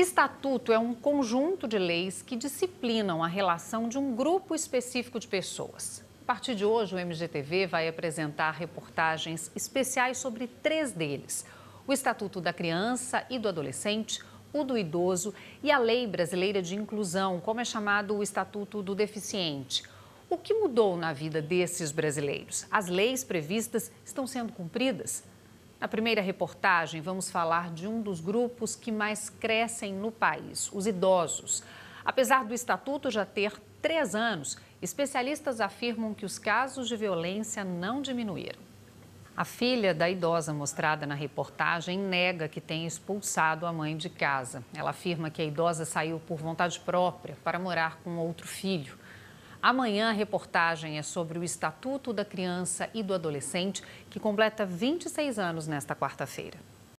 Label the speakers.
Speaker 1: Estatuto é um conjunto de leis que disciplinam a relação de um grupo específico de pessoas. A partir de hoje, o MGTV vai apresentar reportagens especiais sobre três deles: o Estatuto da Criança e do Adolescente, o do Idoso e a Lei Brasileira de Inclusão, como é chamado o Estatuto do Deficiente. O que mudou na vida desses brasileiros? As leis previstas estão sendo cumpridas? Na primeira reportagem, vamos falar de um dos grupos que mais crescem no país, os idosos. Apesar do estatuto já ter três anos, especialistas afirmam que os casos de violência não diminuíram. A filha da idosa mostrada na reportagem nega que tenha expulsado a mãe de casa. Ela afirma que a idosa saiu por vontade própria para morar com outro filho. Amanhã a reportagem é sobre o Estatuto da Criança e do Adolescente, que completa 26 anos nesta quarta-feira.